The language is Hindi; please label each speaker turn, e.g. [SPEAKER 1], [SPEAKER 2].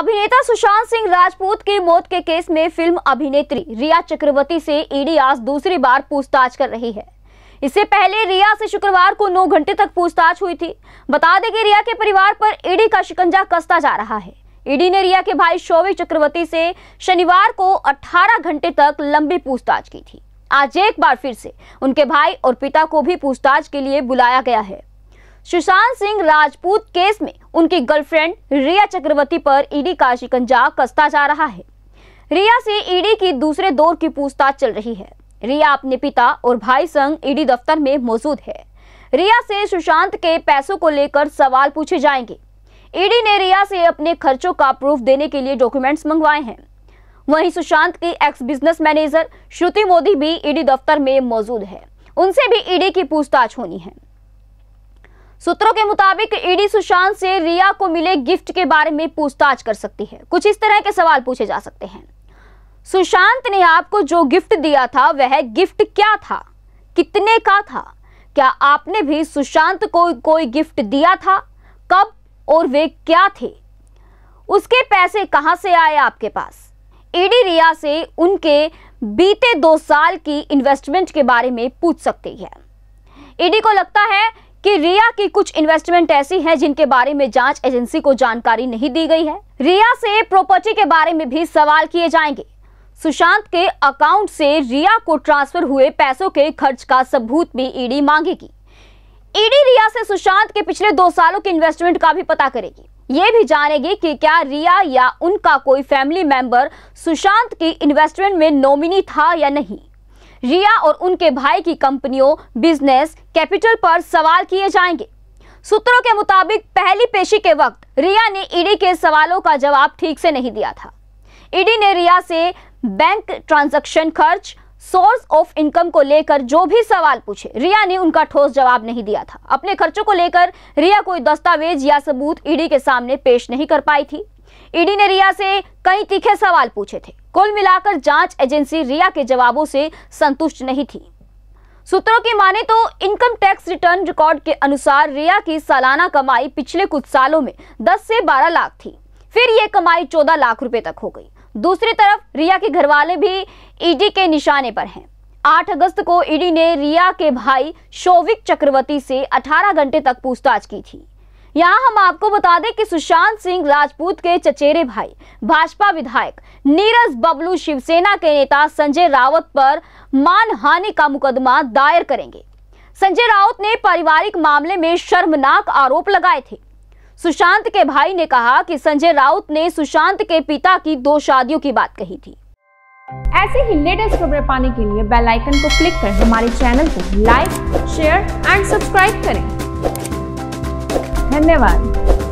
[SPEAKER 1] अभिनेता सुशांत सिंह राजपूत की मौत के केस में फिल्म अभिनेत्री रिया चक्रवर्ती से ईडी आज दूसरी बार पूछताछ कर रही है इससे पहले रिया से शुक्रवार को 9 घंटे तक पूछताछ हुई थी बता दें कि रिया के परिवार पर ईडी का शिकंजा कसता जा रहा है ईडी ने रिया के भाई शोवी चक्रवर्ती से शनिवार को अट्ठारह घंटे तक लंबी पूछताछ की थी आज एक बार फिर से उनके भाई और पिता को भी पूछताछ के लिए बुलाया गया है सुशांत सिंह राजपूत केस में उनकी गर्लफ्रेंड रिया चक्रवर्ती पर ईडी का शिकंजा कसता जा रहा है रिया से ईडी की दूसरे दौर की पूछताछ चल रही है रिया अपने पिता और भाई संग ईडी दफ्तर में मौजूद है रिया से सुशांत के पैसों को लेकर सवाल पूछे जाएंगे ईडी ने रिया से अपने खर्चों का प्रूफ देने के लिए डॉक्यूमेंट्स मंगवाए हैं वहीं सुशांत की ex business manager Shruti Modi भी ईडी दफ्तर में मौजूद है उनसे भी ईडी की पूछताछ होनी है सूत्रों के मुताबिक ईडी सुशांत से रिया को मिले गिफ्ट के बारे में पूछताछ कर सकती है कुछ इस तरह के सवाल पूछे जा सकते हैं सुशांत ने आपको जो गिफ्ट दिया था वह गिफ्ट क्या था कितने का था क्या आपने भी सुशांत को कोई गिफ्ट दिया था कब और वे क्या थे उसके पैसे कहां से आए आपके पास ईडी रिया से उनके बीते दो साल की इन्वेस्टमेंट के बारे में पूछ सकती है ईडी को लगता है कि रिया की कुछ इन्वेस्टमेंट ऐसी हैं जिनके बारे में जांच एजेंसी को जानकारी नहीं दी गई है रिया से प्रॉपर्टी के बारे में भी सवाल किए जाएंगे सुशांत के अकाउंट से रिया को ट्रांसफर हुए पैसों के खर्च का सबूत भी ईडी e मांगेगी ईडी e रिया से सुशांत के पिछले दो सालों के इन्वेस्टमेंट का भी पता करेगी ये भी जानेगी कि क्या रिया या उनका कोई फैमिली मेंबर सुशांत की इन्वेस्टमेंट में नॉमिनी था या नहीं रिया और उनके भाई की कंपनियों बिजनेस कैपिटल पर सवाल किए जाएंगे सूत्रों के मुताबिक पहली पेशी के वक्त रिया ने ईडी के सवालों का जवाब ठीक से नहीं दिया था ईडी ने रिया से बैंक ट्रांजैक्शन खर्च सोर्स ऑफ इनकम को लेकर जो भी सवाल पूछे रिया ने उनका ठोस जवाब नहीं दिया था अपने खर्चों को लेकर रिया कोई दस्तावेज या सबूत ईडी के सामने पेश नहीं कर पाई थी ईडी ने रिया से कई तीखे सवाल पूछे थे कुल मिलाकर जांच एजेंसी रिया के जवाबों से संतुष्ट नहीं थी सूत्रों की माने तो इनकम टैक्स रिटर्न रिकॉर्ड के अनुसार रिया की सालाना कमाई पिछले कुछ सालों में 10 से 12 लाख थी फिर ये कमाई 14 लाख रुपए तक हो गई दूसरी तरफ रिया के घरवाले भी ईडी के निशाने पर हैं 8 अगस्त को ईडी ने रिया के भाई शोविक चक्रवर्ती से 18 घंटे तक पूछताछ की थी यहाँ हम आपको बता दें कि सुशांत सिंह राजपूत के चचेरे भाई भाजपा विधायक नीरज बबलू शिवसेना के नेता संजय रावत पर मानहानि का मुकदमा दायर करेंगे संजय राउत ने पारिवारिक मामले में शर्मनाक आरोप लगाए थे सुशांत के भाई ने कहा कि संजय राउत ने सुशांत के पिता की दो शादियों की बात कही थी ऐसे ही लेटेस्ट खबरें पाने के लिए बेल आइकन को क्लिक कर हमारे चैनल को लाइक शेयर एंड सब्सक्राइब करें धन्यवाद